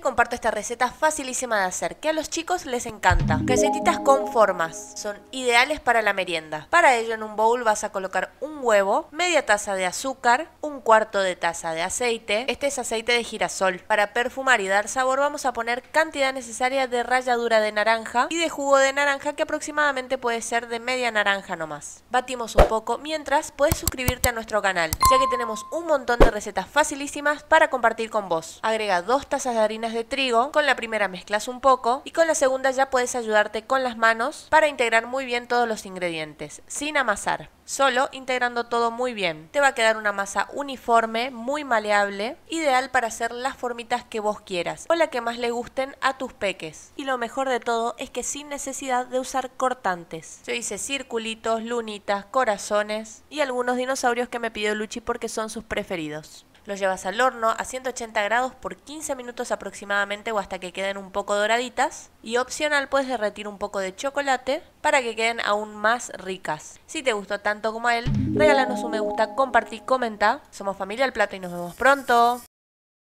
comparto esta receta facilísima de hacer que a los chicos les encanta. Galletitas con formas son ideales para la merienda. Para ello en un bowl vas a colocar un huevo, media taza de azúcar, un cuarto de taza de aceite. Este es aceite de girasol. Para perfumar y dar sabor vamos a poner cantidad necesaria de ralladura de naranja y de jugo de naranja que aproximadamente puede ser de media naranja nomás. Batimos un poco mientras puedes suscribirte a nuestro canal ya que tenemos un montón de recetas facilísimas para compartir con vos. Agrega dos tazas de harina de trigo. Con la primera mezclas un poco y con la segunda ya puedes ayudarte con las manos para integrar muy bien todos los ingredientes, sin amasar solo integrando todo muy bien. Te va a quedar una masa uniforme, muy maleable, ideal para hacer las formitas que vos quieras o la que más le gusten a tus peques. Y lo mejor de todo es que sin necesidad de usar cortantes. Yo hice circulitos, lunitas, corazones y algunos dinosaurios que me pidió Luchi porque son sus preferidos. Los llevas al horno a 180 grados por 15 minutos aproximadamente o hasta que queden un poco doraditas. Y opcional puedes derretir un poco de chocolate para que queden aún más ricas. Si te gustó tanto como a él, regálanos un me gusta, compartí, comenta. Somos familia del plato y nos vemos pronto.